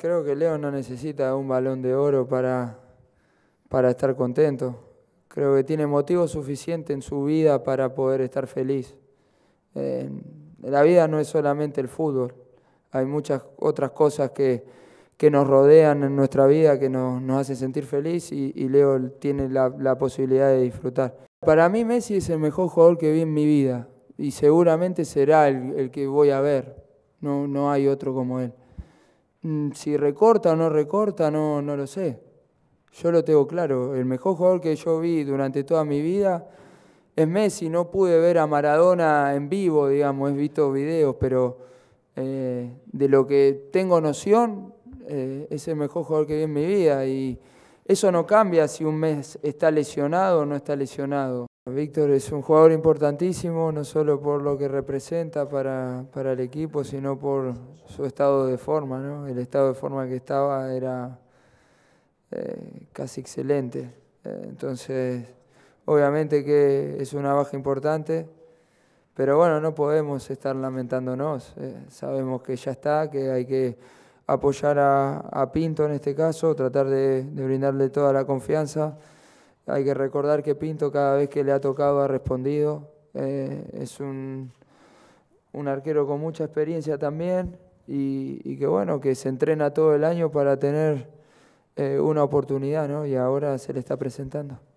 Creo que Leo no necesita un balón de oro para, para estar contento. Creo que tiene motivo suficiente en su vida para poder estar feliz. la vida no es solamente el fútbol. Hay muchas otras cosas que, que nos rodean en nuestra vida que nos, nos hacen sentir feliz y, Leo tiene la, la posibilidad de disfrutar. Para mí Messi es el mejor jugador que vi en mi vida y seguramente será el, el que voy a ver. No, no hay otro como él. Mm, si recorta o no recorta, no, no lo sé. Yo lo tengo claro. El mejor jugador que yo vi durante toda mi vida es Messi. No pude ver a Maradona en vivo, digamos, he visto videos, pero eh, de lo que tengo noción, eh, es el mejor jugador que vi en mi vida. Y eso no cambia si un mes está lesionado o no está lesionado. Víctor es un jugador importantísimo, no solo por lo que representa para, el equipo, sino por su estado de forma. ¿no? El estado de forma que estaba era eh, casi excelente. Eh, entonces, obviamente que es una baja importante, pero bueno, no podemos estar lamentándonos. Eh, sabemos que ya está, que hay que apoyar a, Pinto en este caso, tratar de brindarle toda la confianza. Hay que recordar que Pinto cada vez que le ha tocado ha respondido. Eh, es un, un, arquero con mucha experiencia también y, que bueno, que se entrena todo el año para tener eh, una oportunidad, ¿no? Y ahora se le está presentando.